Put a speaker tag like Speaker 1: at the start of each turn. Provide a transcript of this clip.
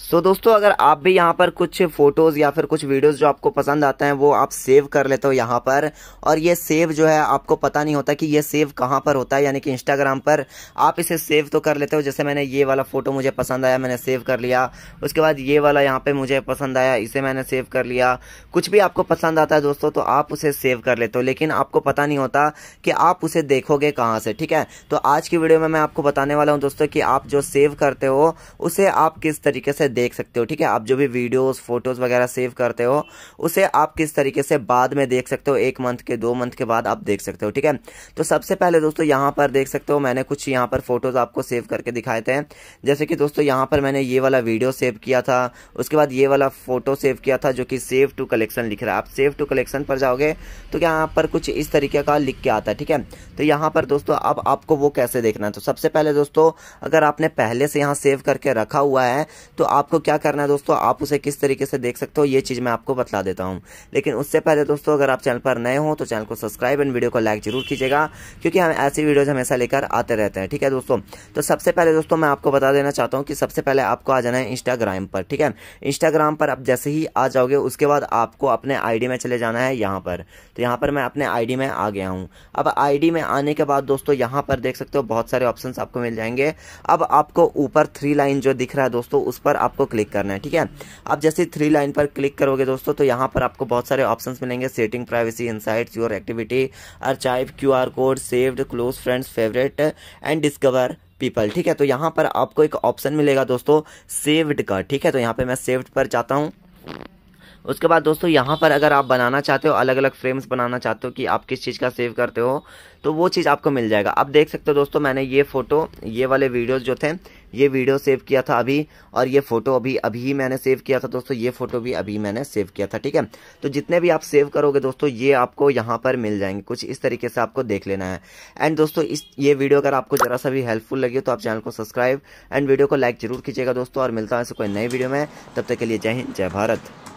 Speaker 1: सो so, दोस्तों अगर आप भी यहाँ पर कुछ फ़ोटोज़ या फिर कुछ वीडियोस जो आपको पसंद आते हैं वो आप सेव कर लेते हो यहाँ पर और ये सेव जो है आपको पता नहीं होता कि ये सेव कहाँ पर होता है यानी कि इंस्टाग्राम पर आप इसे सेव तो कर लेते हो जैसे मैंने ये वाला फ़ोटो मुझे पसंद आया मैंने सेव कर लिया उसके बाद ये वाला यहाँ पर मुझे पसंद आया इसे मैंने सेव कर लिया कुछ भी आपको पसंद आता है दोस्तों तो आप उसे सेव कर लेते हो लेकिन आपको पता नहीं होता कि आप उसे देखोगे कहाँ से ठीक है तो आज की वीडियो में मैं आपको बताने वाला हूँ दोस्तों कि आप जो सेव करते हो उसे आप किस तरीके से देख सकते हो ठीक है आप जो भी वीडियोस फोटोज़ वगैरह सेव करते हो उसे आप किस तरीके से बाद में देख सकते हो एक मंथ के दो मंथ के बाद आप देख सकते हो ठीक है तो सबसे पहले दोस्तों यहाँ पर देख सकते हो मैंने कुछ यहाँ पर फोटोज़ आपको सेव करके दिखाए थे जैसे कि दोस्तों यहाँ पर मैंने ये वाला वीडियो सेव किया था उसके बाद ये वाला फोटो सेव किया था जो कि सेव टू कलेक्शन लिख रहा है आप सेव टू कलेक्शन पर जाओगे तो यहाँ पर कुछ इस तरीके का लिख के आता है ठीक है तो यहाँ पर दोस्तों अब आपको वो कैसे देखना है तो सबसे पहले दोस्तों अगर आपने पहले से यहाँ सेव करके रखा हुआ है तो आपको क्या करना है दोस्तों आप उसे किस तरीके से देख सकते हो ये चीज़ मैं आपको बता देता हूँ लेकिन उससे पहले दोस्तों अगर आप चैनल पर नए हो तो चैनल को सब्सक्राइब एंड वीडियो को लाइक जरूर कीजिएगा क्योंकि हम ऐसी वीडियोज हमेशा लेकर आते रहते हैं ठीक है दोस्तों तो सबसे पहले दोस्तों मैं आपको बता देना चाहता हूँ कि सबसे पहले आपको आ जाना है इंस्टाग्राम पर ठीक है इंस्टाग्राम पर आप जैसे ही आ जाओगे उसके बाद आपको अपने आईडी में चले जाना है यहाँ पर तो यहाँ पर मैं अपने आई में आ गया हूँ अब आई में आने के बाद दोस्तों यहाँ पर देख सकते हो बहुत सारे ऑप्शन आपको मिल जाएंगे अब आपको ऊपर थ्री लाइन जो दिख रहा है दोस्तों उस पर आपको क्लिक करना है ठीक है आप जैसे थ्री लाइन पर क्लिक करोगे दोस्तों तो यहाँ पर आपको बहुत सारे ऑप्शन मिलेंगे setting privacy insights your activity archive Q code saved close friends favourite and discover people ठीक है तो यहाँ पर आपको एक ऑप्शन मिलेगा दोस्तों सेव्ड का ठीक है तो यहाँ पे मैं सेव्ड पर जाता हूँ उसके बाद दोस्तों यहाँ पर अगर आप बनाना चाहते हो अलग अलग फ्रेम्स बनाना चाहते हो कि आप किस चीज़ का सेव करते हो तो वो चीज़ आपको मिल जाएगा आप देख सकते हो दोस्तों मैंने ये फ़ोटो ये वाले वीडियोज़ जो थे ये वीडियो सेव किया था अभी और ये फ़ोटो अभी अभी ही मैंने सेव किया था दोस्तों ये फ़ोटो भी अभी मैंने सेव किया था ठीक है तो जितने भी आप सेव करोगे दोस्तों ये आपको यहाँ पर मिल जाएंगे कुछ इस तरीके से आपको देख लेना है एंड दोस्तों इस ये वीडियो अगर आपको ज़रा सा भी हेल्पफुल लगी तो आप चैनल को सब्सक्राइब एंड वीडियो को लाइक जरूर कीजिएगा दोस्तों और मिलता है ऐसे कोई नई वीडियो में तब तक के लिए जय हिंद जय भारत